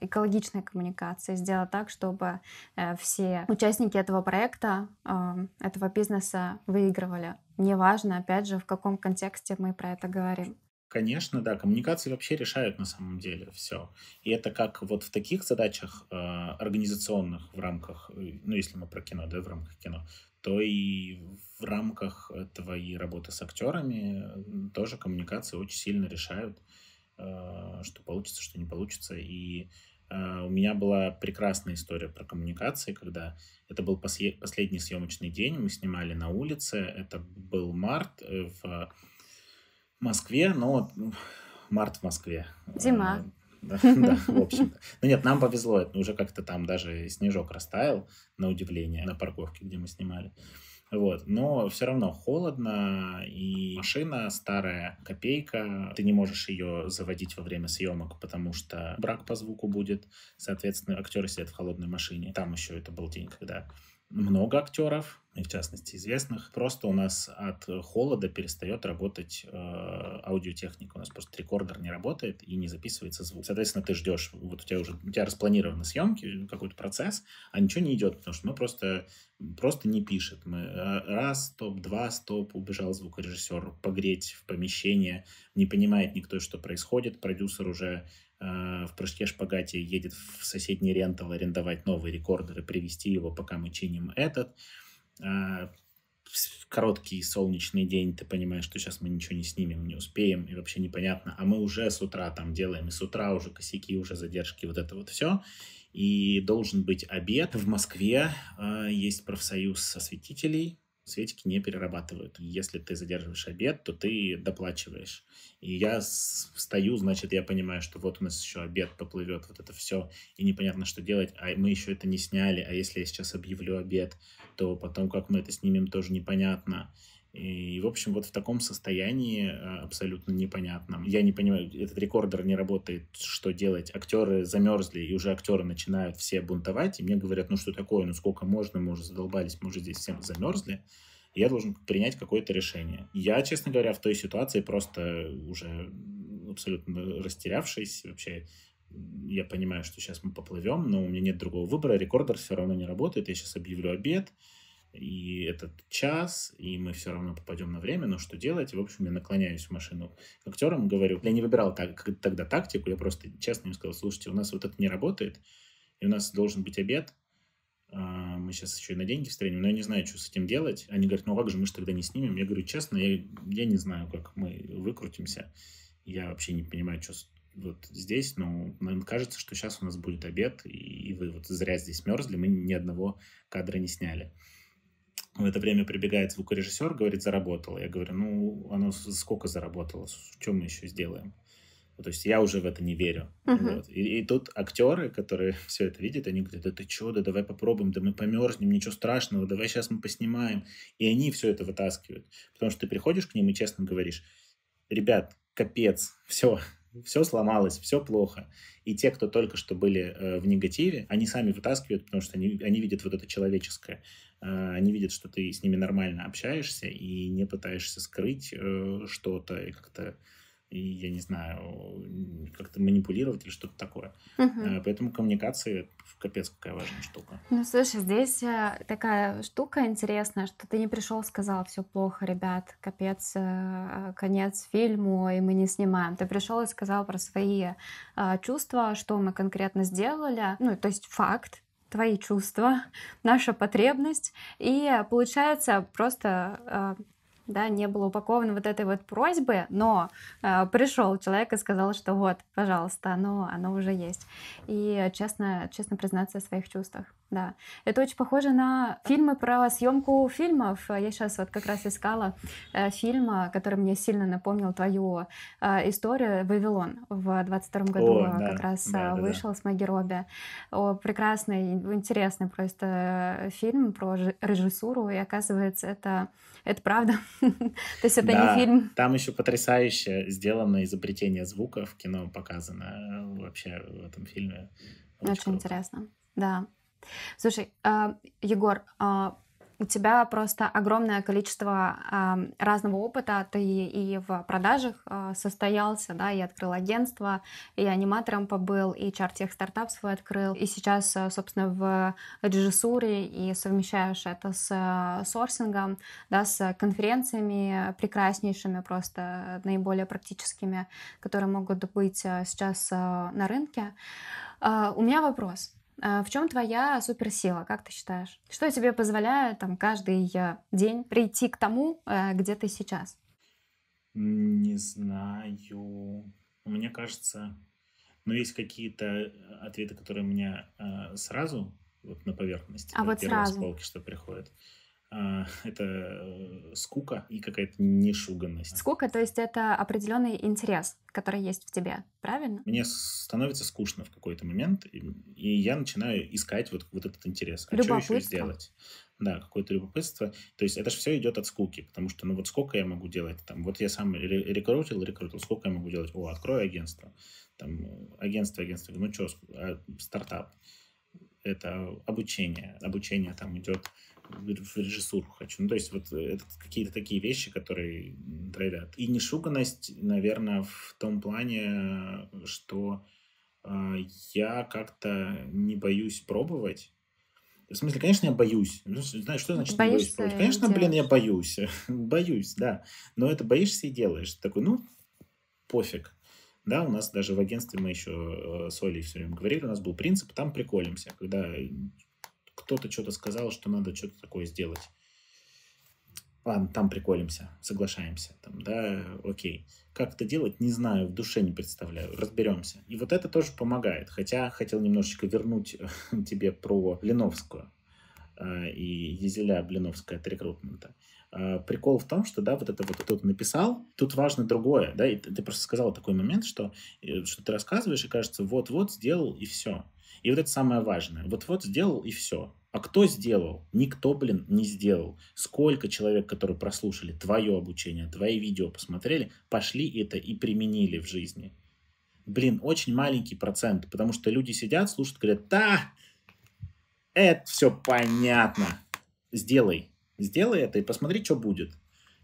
экологичной коммуникации, сделать так, чтобы э, все участники этого проекта, а, этого бизнеса выигрывали. Неважно, опять же, в каком контексте мы про это говорим. Конечно, да, коммуникации вообще решают на самом деле все. И это как вот в таких задачах э, организационных в рамках, э, ну если мы про кино, да, в рамках кино, то и в рамках твоей работы с актерами тоже коммуникации очень сильно решают, э, что получится, что не получится. И э, у меня была прекрасная история про коммуникации, когда это был последний съемочный день, мы снимали на улице, это был март э, в Москве, но март в Москве. Зима. Да, в общем-то. Ну нет, нам повезло, это уже как-то там даже снежок растаял, на удивление, на парковке, где мы снимали. Вот. Но все равно холодно, и машина старая, копейка. Ты не можешь ее заводить во время съемок, потому что брак по звуку будет. Соответственно, актеры сидят в холодной машине. Там еще это был день, когда много актеров, и в частности известных. Просто у нас от холода перестает работать э, аудиотехника. У нас просто рекордер не работает и не записывается звук. Соответственно, ты ждешь, вот у тебя уже у тебя распланированы съемки, какой-то процесс, а ничего не идет, потому что мы просто, просто не пишет. Мы э, раз, стоп, два, стоп, убежал звукорежиссер погреть в помещение, не понимает никто, что происходит, продюсер уже Э, в прыжке шпагате едет в соседний рентал арендовать новый рекордер и привести его, пока мы чиним этот. Э, короткий солнечный день, ты понимаешь, что сейчас мы ничего не снимем, не успеем, и вообще непонятно. А мы уже с утра там делаем, и с утра уже косяки, уже задержки, вот это вот все. И должен быть обед. В Москве э, есть профсоюз осветителей, Светики не перерабатывают. Если ты задерживаешь обед, то ты доплачиваешь. И я встаю, значит, я понимаю, что вот у нас еще обед поплывет, вот это все, и непонятно, что делать, а мы еще это не сняли, а если я сейчас объявлю обед, то потом, как мы это снимем, тоже непонятно. И, в общем, вот в таком состоянии э, абсолютно непонятном. Я не понимаю, этот рекордер не работает, что делать? Актеры замерзли, и уже актеры начинают все бунтовать, и мне говорят, ну что такое, ну сколько можно, мы уже задолбались, мы уже здесь всем замерзли. И я должен принять какое-то решение. Я, честно говоря, в той ситуации просто уже абсолютно растерявшись, вообще я понимаю, что сейчас мы поплывем, но у меня нет другого выбора, рекордер все равно не работает, я сейчас объявлю обед, и этот час, и мы все равно попадем на время, но что делать? В общем, я наклоняюсь в машину к актерам, говорю, я не выбирал так, тогда тактику, я просто честно им сказал, слушайте, у нас вот это не работает, и у нас должен быть обед, а, мы сейчас еще и на деньги встретим, но я не знаю, что с этим делать. Они говорят, ну а как же, мы же тогда не снимем. Я говорю, честно, я, я не знаю, как мы выкрутимся. Я вообще не понимаю, что вот здесь, но нам кажется, что сейчас у нас будет обед, и вы вот зря здесь мерзли, мы ни одного кадра не сняли в это время прибегает звукорежиссер, говорит, заработал, Я говорю, ну, оно сколько заработало? Что мы еще сделаем? Ну, то есть я уже в это не верю. Uh-huh. Вот. И, и тут актеры, которые все это видят, они говорят, да ты чего, да давай попробуем, да мы померзнем, ничего страшного, давай сейчас мы поснимаем. И они все это вытаскивают. Потому что ты приходишь к ним и честно говоришь, ребят, капец, все, все сломалось, все плохо. И те, кто только что были э, в негативе, они сами вытаскивают, потому что они, они видят вот это человеческое. А, они видят, что ты с ними нормально общаешься и не пытаешься скрыть э, что-то и как-то я не знаю, как-то манипулировать или что-то такое. Угу. Поэтому коммуникации капец какая важная штука. Ну, слушай, здесь э, такая штука интересная, что ты не пришел, сказал, все плохо, ребят, капец, конец фильму, и мы не снимаем. Ты пришел и сказал про свои чувства, что мы конкретно сделали, ну, то есть факт, твои чувства, наша потребность. И получается просто э, да, не было упаковано вот этой вот просьбы, но э, пришел человек и сказал, что вот, пожалуйста, оно, оно уже есть. И честно, честно признаться о своих чувствах. Да, это очень похоже на фильмы про съемку фильмов. Я сейчас вот как раз искала э, фильм, э, который мне сильно напомнил твою э, историю «Вавилон» в 22 году О, да, как раз э, да, вышел да. с Мэгги Робби. О, прекрасный, интересный просто фильм про режиссуру, и оказывается, это, это правда. То есть это да, не фильм. Там еще потрясающе сделано изобретение звука в кино показано э, вообще в этом фильме. Очень, очень интересно, да. Слушай, эм, Егор, а, у тебя просто огромное количество эм, разного опыта. Ты и в продажах а, состоялся, да, и открыл агентство, и аниматором побыл, и чартех стартап свой открыл, и сейчас, э, собственно, в режиссуре, и совмещаешь это с э, сорсингом, да, с конференциями прекраснейшими, просто э, наиболее практическими, которые могут быть сейчас на рынке. А, у меня вопрос. А в чем твоя суперсила, как ты считаешь? Что тебе позволяет там каждый э, день прийти к тому, э, где ты сейчас? Не знаю. Мне кажется, но ну, есть какие-то э, ответы, которые у меня сразу вот на поверхности. А да, вот сразу. полки, что приходит. А, это э, скука и какая-то нешуганность. Скука, то есть это определенный интерес, который есть в тебе, правильно? Мне становится скучно в какой-то момент, и, я начинаю искать вот, вот этот интерес. А что еще сделать? да, какое-то любопытство. То есть это же все идет от скуки, потому что, ну вот сколько я могу делать там, вот я сам рекрутил, рекрутил, сколько я могу делать? О, открою агентство, там, э, агентство, агентство, ну что, а, стартап, это обучение, обучение там идет в режиссуру хочу. Ну, то есть вот э, это какие-то такие вещи, которые драйвят. И нешуганность, наверное, в том плане, что э, я как-то не боюсь пробовать. В смысле, конечно, я боюсь. Ну, знаешь, что значит боюсь пробовать? Конечно, блин, я боюсь. боюсь, да. Но это боишься и делаешь. Ты такой, ну, пофиг. Да, у нас даже в агентстве мы еще э, с Олей все время говорили, у нас был принцип, там приколимся. Когда кто-то что-то сказал, что надо что-то такое сделать. Ладно, там приколимся, соглашаемся, там, да, окей. Как это делать, не знаю, в душе не представляю, разберемся. И вот это тоже помогает, хотя хотел немножечко вернуть тебе про Блиновскую а, и Езеля Блиновская от рекрутмента. А, прикол в том, что, да, вот это вот тут написал, тут важно другое, да, и ты, ты просто сказал такой момент, что, э, что ты рассказываешь, и кажется, вот-вот сделал, и все. И вот это самое важное. Вот-вот сделал и все. А кто сделал? Никто, блин, не сделал. Сколько человек, которые прослушали твое обучение, твои видео посмотрели, пошли это и применили в жизни? Блин, очень маленький процент, потому что люди сидят, слушают, говорят, да, это все понятно. Сделай. Сделай это и посмотри, что будет.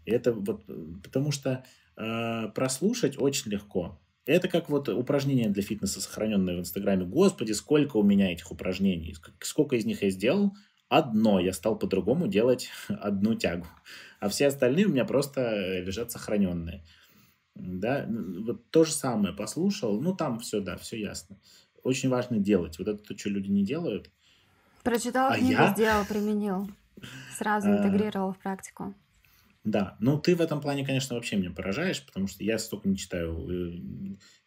И это вот, э, потому что э, прослушать очень легко. Это как вот упражнение для фитнеса, сохраненное в Инстаграме. Господи, сколько у меня этих упражнений, сколько из них я сделал. Одно, я стал по-другому делать одну тягу. А все остальные у меня просто э, лежат сохраненные. Да, вот то же самое послушал, ну там все, да, все ясно. Очень важно делать. Вот это то, что люди не делают. Прочитал а книгу, я... сделал, применил. Сразу а. интегрировал в практику. Да, ну ты в этом плане, конечно, вообще меня поражаешь, потому что я столько не читаю, э,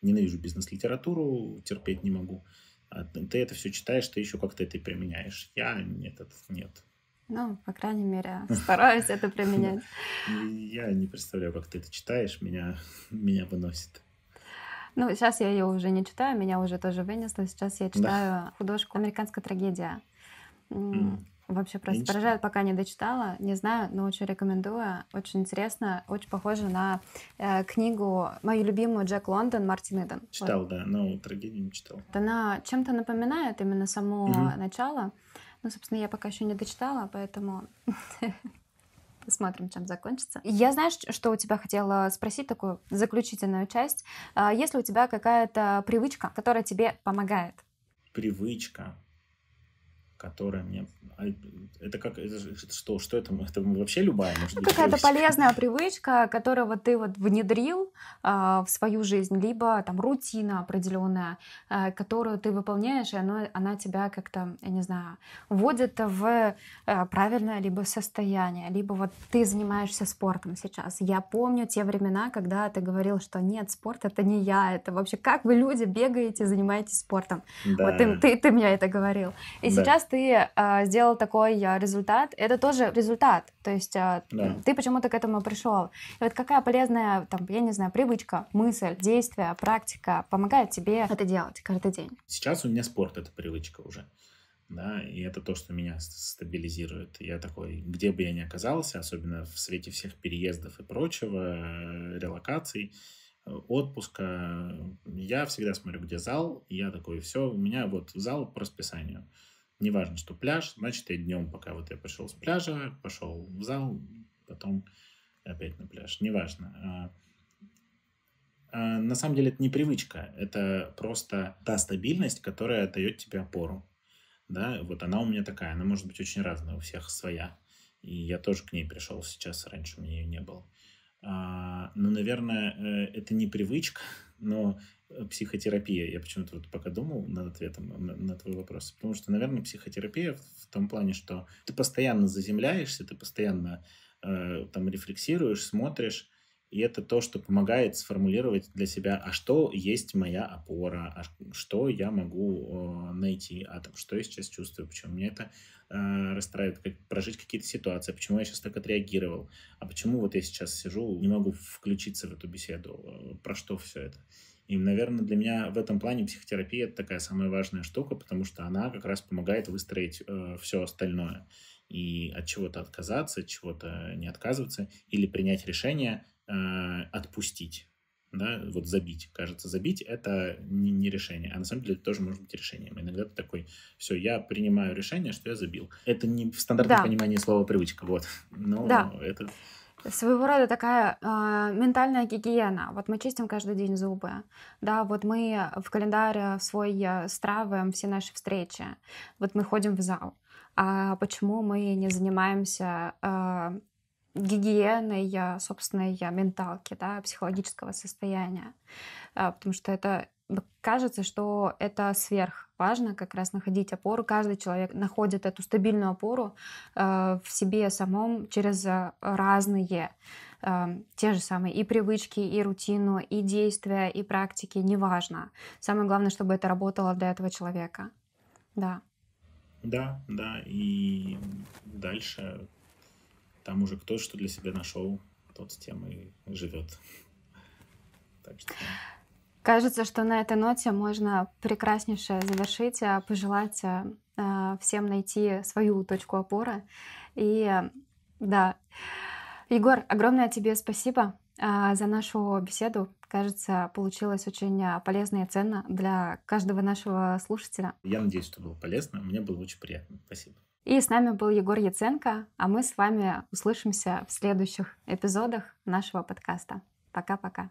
ненавижу бизнес-литературу, терпеть не могу. А ты это все читаешь, ты еще как-то это применяешь. Я нет, это нет. Ну, по крайней мере, стараюсь это применять. Я не представляю, как ты это читаешь, меня, меня выносит. Ну, сейчас я ее уже не читаю, меня уже тоже вынесло. Сейчас я читаю да. художку «Американская трагедия». Mm. Вообще просто поражает, пока не дочитала, не знаю, но очень рекомендую. Очень интересно, очень похоже на э, книгу мою любимую Джек Лондон Мартин Иден. Читал, вот. да, но трагедию не читал. Она чем-то напоминает именно само угу. начало. но, ну, собственно, я пока еще не дочитала, поэтому посмотрим, чем закончится. Я знаешь, что у тебя хотела спросить, такую заключительную часть. А, есть ли у тебя какая-то привычка, которая тебе помогает? Привычка которая мне... А, это как... Это, что, что это? Это вообще любая, может ну, быть, Какая-то привычка. полезная привычка, которую вот ты вот внедрил э, в свою жизнь, либо там рутина определенная, э, а, которую ты выполняешь, и она, она тебя как-то, я не знаю, вводит в э, правильное либо состояние, либо вот ты занимаешься спортом сейчас. Я помню те времена, когда ты говорил, что нет, спорт это не я, это вообще как вы люди бегаете, занимаетесь спортом. Да. Вот ты, ты, ты мне это говорил. И да. сейчас ты а, сделал такой а, результат, это тоже результат. То есть а, да. ты почему-то к этому пришел. И вот какая полезная, там, я не знаю, привычка, мысль, действие, практика помогает тебе это делать каждый день? Сейчас у меня спорт это привычка уже. Да, и это то, что меня стабилизирует. Я такой, где бы я ни оказался, особенно в свете всех переездов и прочего, э, релокаций, э, отпуска. Э, я всегда смотрю, где зал, и я такой, все, у меня вот зал по расписанию неважно, что пляж, значит, я днем, пока вот я пришел с пляжа, пошел в зал, потом опять на пляж, неважно. А, а, на самом деле это не привычка, это просто та стабильность, которая дает тебе опору. Да, вот она у меня такая, она может быть очень разная, у всех своя. И я тоже к ней пришел сейчас, раньше у меня ее не было. А, ну, наверное, э, это не привычка, но Э, психотерапия? Я почему-то вот пока думал над ответом на, на твой вопрос. Потому что, наверное, психотерапия в том плане, что ты постоянно заземляешься, ты постоянно э, там рефлексируешь, смотришь, и это то, что помогает сформулировать для себя, а что есть моя опора, а что я могу э, найти, а там, что я сейчас чувствую, почему меня это э, расстраивает, как, прожить какие-то ситуации, почему я сейчас так отреагировал, а почему вот я сейчас сижу, не могу включиться в эту беседу, э, про что все это. И, наверное, для меня в этом плане психотерапия это такая самая важная штука, потому что она как раз помогает выстроить э, все остальное. И от чего-то отказаться, от чего-то не отказываться, или принять решение э, отпустить. Да, вот забить. Кажется, забить это не, не решение. А на самом деле это тоже может быть решением. Иногда ты такой, все, я принимаю решение, что я забил. Это не в стандартном да. понимании слова привычка. Вот. Но да. это своего рода такая э, ментальная гигиена. Вот мы чистим каждый день зубы, да, вот мы в календаре свой э, страиваем все наши встречи, вот мы ходим в зал. А почему мы не занимаемся э, гигиеной э, собственной э, менталки, да, психологического состояния? Э, потому что это кажется, что это сверх важно как раз находить опору. Каждый человек находит эту стабильную опору э, в себе самом через э, разные э, те же самые и привычки, и рутину, и действия, и практики, неважно. Самое главное, чтобы это работало для этого человека. Да. Да, да, и дальше там уже кто что для себя нашел, тот с тем и живет. Так что... Кажется, что на этой ноте можно прекраснейше завершить, э, пожелать э, э, всем найти свою точку опоры. И да, Егор, огромное тебе спасибо за нашу беседу. Кажется, получилось очень полезно и ценно для каждого нашего слушателя. Я надеюсь, что было полезно. Мне было очень приятно. Спасибо. И с нами был Егор Яценко, а мы с вами услышимся в следующих эпизодах нашего подкаста. Пока-пока.